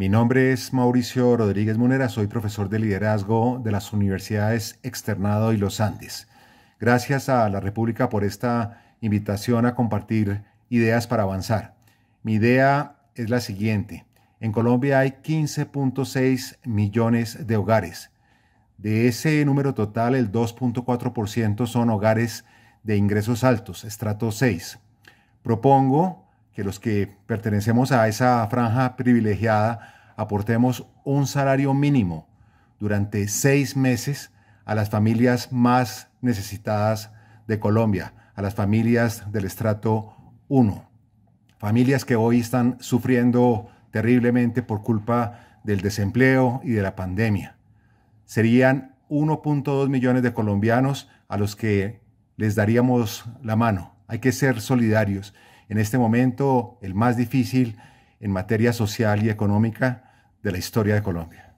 Mi nombre es Mauricio Rodríguez Munera, soy profesor de liderazgo de las universidades Externado y Los Andes. Gracias a la República por esta invitación a compartir ideas para avanzar. Mi idea es la siguiente. En Colombia hay 15.6 millones de hogares. De ese número total, el 2.4% son hogares de ingresos altos, estrato 6. Propongo los que pertenecemos a esa franja privilegiada aportemos un salario mínimo durante seis meses a las familias más necesitadas de Colombia, a las familias del estrato 1, familias que hoy están sufriendo terriblemente por culpa del desempleo y de la pandemia. Serían 1.2 millones de colombianos a los que les daríamos la mano. Hay que ser solidarios en este momento el más difícil en materia social y económica de la historia de Colombia.